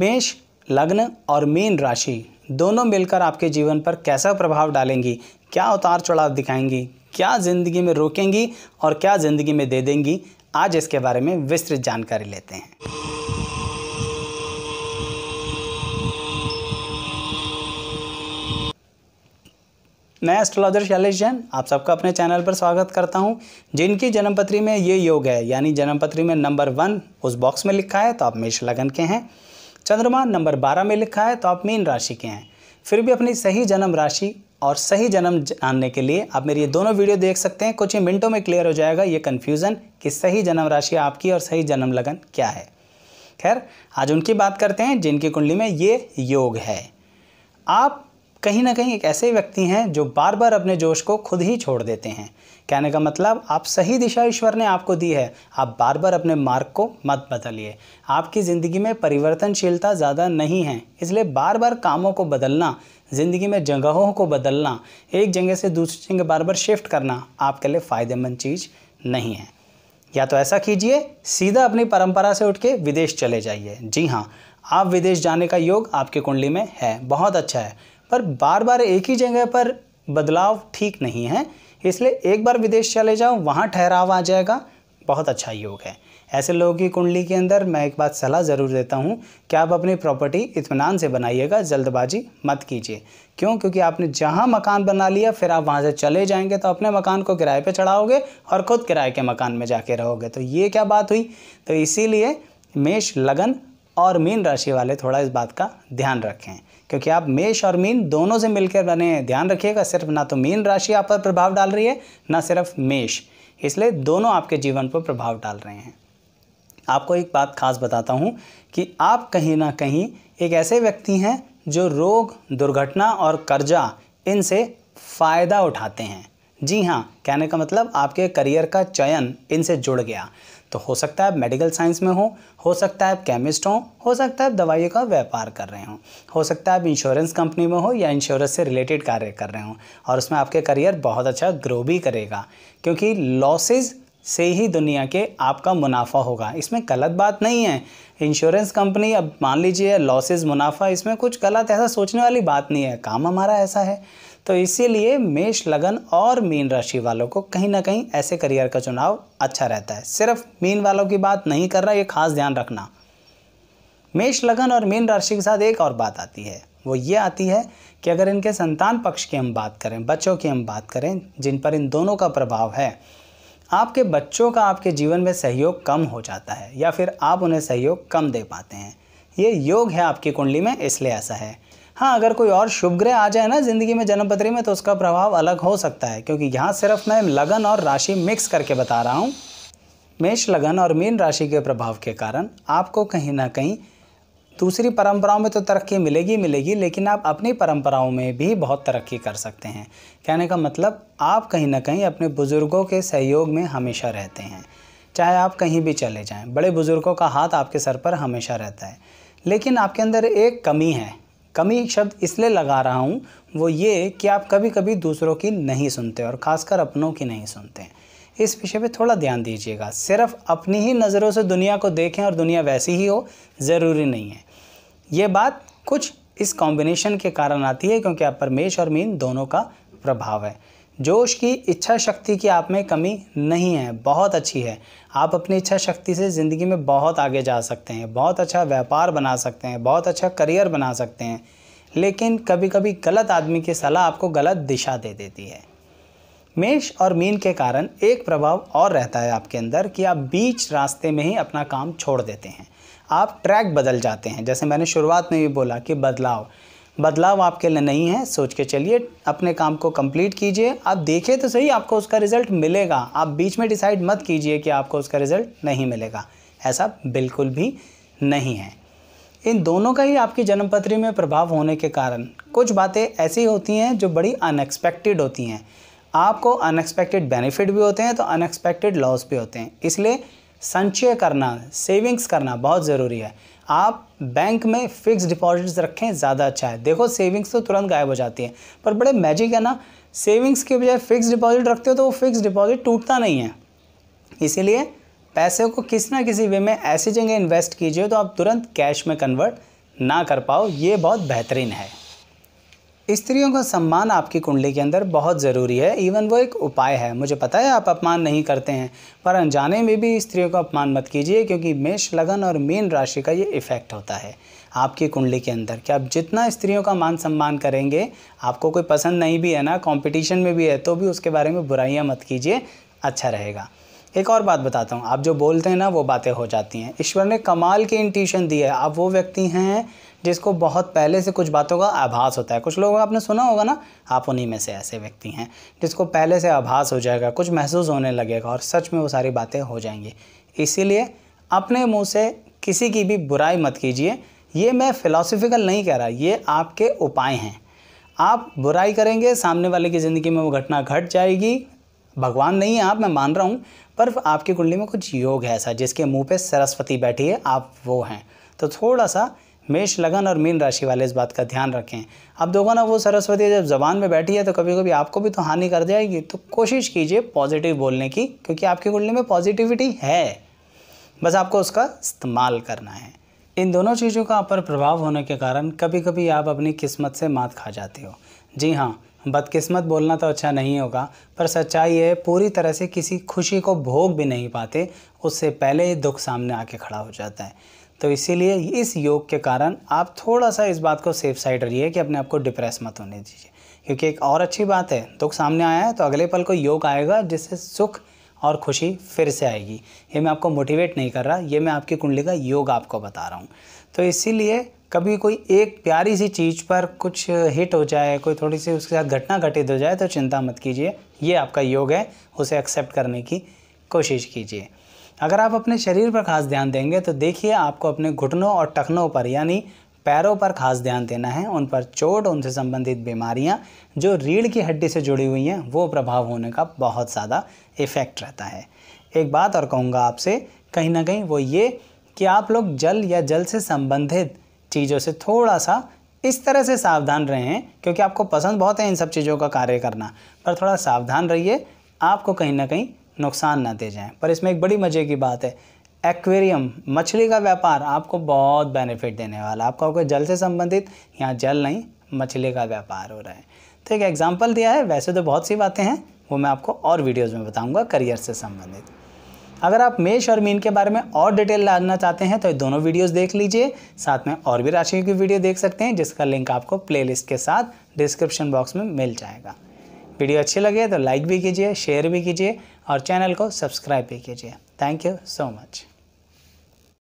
मेष लग्न और मीन राशि दोनों मिलकर आपके जीवन पर कैसा प्रभाव डालेंगी क्या उतार चढ़ाव दिखाएंगी क्या ज़िंदगी में रोकेंगी और क्या ज़िंदगी में दे देंगी आज इसके बारे में विस्तृत जानकारी लेते हैं मैं एस्ट्रोलॉजर शैलेश जैन आप सबका अपने चैनल पर स्वागत करता हूं जिनकी जन्मपत्री में ये योग है यानी जन्मपत्री में नंबर वन उस बॉक्स में लिखा है तो आप मेष लगन के हैं चंद्रमा नंबर बारह में लिखा है तो आप मीन राशि के हैं फिर भी अपनी सही जन्म राशि और सही जन्म जानने के लिए आप मेरी ये दोनों वीडियो देख सकते हैं कुछ ही मिनटों में क्लियर हो जाएगा ये कन्फ्यूज़न कि सही जन्म राशि आपकी और सही जन्म लगन क्या है खैर आज उनकी बात करते हैं जिनकी कुंडली में ये योग है आप कहीं ना कहीं एक ऐसे व्यक्ति हैं जो बार बार अपने जोश को खुद ही छोड़ देते हैं कहने का मतलब आप सही दिशा ईश्वर ने आपको दी है आप बार बार अपने मार्ग को मत बदलिए आपकी ज़िंदगी में परिवर्तनशीलता ज़्यादा नहीं है इसलिए बार बार कामों को बदलना ज़िंदगी में जगहों को बदलना एक जगह से दूसरी जगह बार बार शिफ्ट करना आपके लिए फ़ायदेमंद चीज़ नहीं है या तो ऐसा कीजिए सीधा अपनी परंपरा से उठ के विदेश चले जाइए जी हाँ आप विदेश जाने का योग आपकी कुंडली में है बहुत अच्छा है पर बार बार एक ही जगह पर बदलाव ठीक नहीं है इसलिए एक बार विदेश चले जाओ वहाँ ठहराव आ जाएगा बहुत अच्छा योग है ऐसे लोगों की कुंडली के अंदर मैं एक बात सलाह ज़रूर देता हूँ कि आप अपनी प्रॉपर्टी इतमान से बनाइएगा जल्दबाजी मत कीजिए क्यों क्योंकि आपने जहाँ मकान बना लिया फिर आप वहाँ से चले जाएंगे तो अपने मकान को किराए पे चढ़ाओगे और ख़ुद किराए के मकान में जाके रहोगे तो ये क्या बात हुई तो इसीलिए मेष लगन और मीन राशि वाले थोड़ा इस बात का ध्यान रखें क्योंकि आप मेष और मीन दोनों से मिलकर बने ध्यान रखिएगा सिर्फ ना तो मीन राशि आप पर प्रभाव डाल रही है ना सिर्फ मेष इसलिए दोनों आपके जीवन पर प्रभाव डाल रहे हैं आपको एक बात खास बताता हूँ कि आप कहीं ना कहीं एक ऐसे व्यक्ति हैं जो रोग दुर्घटना और कर्जा इनसे फ़ायदा उठाते हैं जी हाँ कहने का मतलब आपके करियर का चयन इनसे जुड़ गया तो हो सकता है आप मेडिकल साइंस में हो हो सकता है आप केमिस्ट हों हो सकता है आप दवाइयों का व्यापार कर रहे हों हो सकता है आप इंश्योरेंस कंपनी में हो या इंश्योरेंस से रिलेटेड कार्य कर रहे हों और उसमें आपके करियर बहुत अच्छा ग्रो भी करेगा क्योंकि लॉसेज़ से ही दुनिया के आपका मुनाफा होगा इसमें गलत बात नहीं है इंश्योरेंस कंपनी अब मान लीजिए लॉसेस मुनाफा इसमें कुछ गलत ऐसा सोचने वाली बात नहीं है काम हमारा ऐसा है तो इसीलिए मेष लगन और मीन राशि वालों को कहीं ना कहीं ऐसे करियर का चुनाव अच्छा रहता है सिर्फ मीन वालों की बात नहीं कर रहा ये खास ध्यान रखना मेष लगन और मीन राशि के साथ एक और बात आती है वो ये आती है कि अगर इनके संतान पक्ष की हम बात करें बच्चों की हम बात करें जिन पर इन दोनों का प्रभाव है आपके बच्चों का आपके जीवन में सहयोग कम हो जाता है या फिर आप उन्हें सहयोग कम दे पाते हैं ये योग है आपकी कुंडली में इसलिए ऐसा है हाँ अगर कोई और शुभ ग्रह आ जाए ना ज़िंदगी में जन्मपत्री में तो उसका प्रभाव अलग हो सकता है क्योंकि यहाँ सिर्फ मैं लगन और राशि मिक्स करके बता रहा हूँ मेष लगन और मीन राशि के प्रभाव के कारण आपको कहीं ना कहीं दूसरी परंपराओं में तो तरक्की मिलेगी मिलेगी लेकिन आप अपनी परंपराओं में भी बहुत तरक्की कर सकते हैं कहने का मतलब आप कहीं ना कहीं अपने बुज़ुर्गों के सहयोग में हमेशा रहते हैं चाहे आप कहीं भी चले जाएं बड़े बुज़ुर्गों का हाथ आपके सर पर हमेशा रहता है लेकिन आपके अंदर एक कमी है कमी शब्द इसलिए लगा रहा हूँ वो ये कि आप कभी कभी दूसरों की नहीं सुनते और ख़ासकर अपनों की नहीं सुनते इस विषय पे थोड़ा ध्यान दीजिएगा सिर्फ अपनी ही नज़रों से दुनिया को देखें और दुनिया वैसी ही हो ज़रूरी नहीं है ये बात कुछ इस कॉम्बिनेशन के कारण आती है क्योंकि आप परमेश और मीन दोनों का प्रभाव है जोश की इच्छा शक्ति की आप में कमी नहीं है बहुत अच्छी है आप अपनी इच्छा शक्ति से ज़िंदगी में बहुत आगे जा सकते हैं बहुत अच्छा व्यापार बना सकते हैं बहुत अच्छा करियर बना सकते हैं लेकिन कभी कभी गलत आदमी की सलाह आपको गलत दिशा दे देती है मेष और मीन के कारण एक प्रभाव और रहता है आपके अंदर कि आप बीच रास्ते में ही अपना काम छोड़ देते हैं आप ट्रैक बदल जाते हैं जैसे मैंने शुरुआत में भी बोला कि बदलाव बदलाव आपके लिए नहीं है सोच के चलिए अपने काम को कंप्लीट कीजिए आप देखें तो सही आपको उसका रिज़ल्ट मिलेगा आप बीच में डिसाइड मत कीजिए कि आपको उसका रिज़ल्ट नहीं मिलेगा ऐसा बिल्कुल भी नहीं है इन दोनों का ही आपकी जन्मपत्री में प्रभाव होने के कारण कुछ बातें ऐसी होती हैं जो बड़ी अनएक्सपेक्टेड होती हैं आपको अनएक्सपेक्टेड बेनिफिट भी होते हैं तो अनएक्सपेक्टेड लॉस भी होते हैं इसलिए संचय करना सेविंग्स करना बहुत ज़रूरी है आप बैंक में फिक्स डिपॉजिट्स रखें ज़्यादा अच्छा है देखो सेविंग्स तो तुरंत गायब हो जाती हैं पर बड़े मैजिक है ना सेविंग्स के बजाय फिक्स डिपॉजिट रखते हो तो वो फिक्स डिपॉजिट टूटता नहीं है इसीलिए पैसे को किसी ना किसी वे में ऐसी जगह इन्वेस्ट कीजिए तो आप तुरंत कैश में कन्वर्ट ना कर पाओ ये बहुत बेहतरीन है स्त्रियों का सम्मान आपकी कुंडली के अंदर बहुत ज़रूरी है इवन वो एक उपाय है मुझे पता है आप अपमान नहीं करते हैं पर अनजाने में भी स्त्रियों का अपमान मत कीजिए क्योंकि मेष लगन और मीन राशि का ये इफ़ेक्ट होता है आपकी कुंडली के अंदर कि आप जितना स्त्रियों का मान सम्मान करेंगे आपको कोई पसंद नहीं भी है ना कॉम्पिटिशन में भी है तो भी उसके बारे में बुराइयाँ मत कीजिए अच्छा रहेगा एक और बात बताता हूँ आप जो बोलते हैं ना वो बातें हो जाती हैं ईश्वर ने कमाल की इंट्यूशन दी है आप वो व्यक्ति हैं जिसको बहुत पहले से कुछ बातों का आभास होता है कुछ लोगों का आपने सुना होगा ना आप उन्हीं में से ऐसे व्यक्ति हैं जिसको पहले से आभास हो जाएगा कुछ महसूस होने लगेगा और सच में वो सारी बातें हो जाएंगी इसीलिए अपने मुँह से किसी की भी बुराई मत कीजिए ये मैं फिलोसफिकल नहीं कह रहा ये आपके उपाय हैं आप बुराई करेंगे सामने वाले की ज़िंदगी में वो घटना घट जाएगी भगवान नहीं है आप मैं मान रहा हूँ पर आपकी कुंडली में कुछ योग है ऐसा जिसके मुंह पे सरस्वती बैठी है आप वो हैं तो थोड़ा सा मेष लगन और मीन राशि वाले इस बात का ध्यान रखें अब देखो ना वो सरस्वती जब जबान में बैठी है तो कभी कभी आपको भी तो हानि कर जाएगी तो कोशिश कीजिए पॉजिटिव बोलने की क्योंकि आपकी कुंडली में पॉजिटिविटी है बस आपको उसका इस्तेमाल करना है इन दोनों चीज़ों का आप पर प्रभाव होने के कारण कभी कभी आप अपनी किस्मत से मात खा जाते हो जी हाँ बदकिस्मत बोलना तो अच्छा नहीं होगा पर सच्चाई है पूरी तरह से किसी खुशी को भोग भी नहीं पाते उससे पहले ही दुख सामने आके खड़ा हो जाता है तो इसीलिए इस योग के कारण आप थोड़ा सा इस बात को सेफ साइड रहिए कि अपने आप को डिप्रेस मत होने दीजिए क्योंकि एक और अच्छी बात है दुख सामने आया है तो अगले पल को योग आएगा जिससे सुख और खुशी फिर से आएगी ये मैं आपको मोटिवेट नहीं कर रहा ये मैं आपकी कुंडली का योग आपको बता रहा हूँ तो इसीलिए कभी कोई एक प्यारी सी चीज़ पर कुछ हिट हो जाए कोई थोड़ी सी उसके साथ घटना घटित हो जाए तो चिंता मत कीजिए ये आपका योग है उसे एक्सेप्ट करने की कोशिश कीजिए अगर आप अपने शरीर पर खास ध्यान देंगे तो देखिए आपको अपने घुटनों और टखनों पर यानी पैरों पर खास ध्यान देना है उन पर चोट उनसे संबंधित बीमारियां जो रीढ़ की हड्डी से जुड़ी हुई हैं वो प्रभाव होने का बहुत ज़्यादा इफ़ेक्ट रहता है एक बात और कहूँगा आपसे कहीं ना कहीं वो ये कि आप लोग जल या जल से संबंधित चीज़ों से थोड़ा सा इस तरह से सावधान रहें क्योंकि आपको पसंद बहुत है इन सब चीज़ों का कार्य करना पर थोड़ा सावधान रहिए आपको कहीं ना कहीं नुकसान ना दे जाएं पर इसमें एक बड़ी मज़े की बात है एक्वेरियम मछली का व्यापार आपको बहुत बेनिफिट देने वाला आपका कोई जल से संबंधित यहाँ जल नहीं मछली का व्यापार हो रहा है तो एक एग्जाम्पल दिया है वैसे तो बहुत सी बातें हैं वो मैं आपको और वीडियोज़ में बताऊँगा करियर से संबंधित अगर आप मेष और मीन के बारे में और डिटेल जानना चाहते हैं तो ये दोनों वीडियोस देख लीजिए साथ में और भी राशि की वीडियो देख सकते हैं जिसका लिंक आपको प्लेलिस्ट के साथ डिस्क्रिप्शन बॉक्स में मिल जाएगा वीडियो अच्छी लगे तो लाइक भी कीजिए शेयर भी कीजिए और चैनल को सब्सक्राइब भी कीजिए थैंक यू सो मच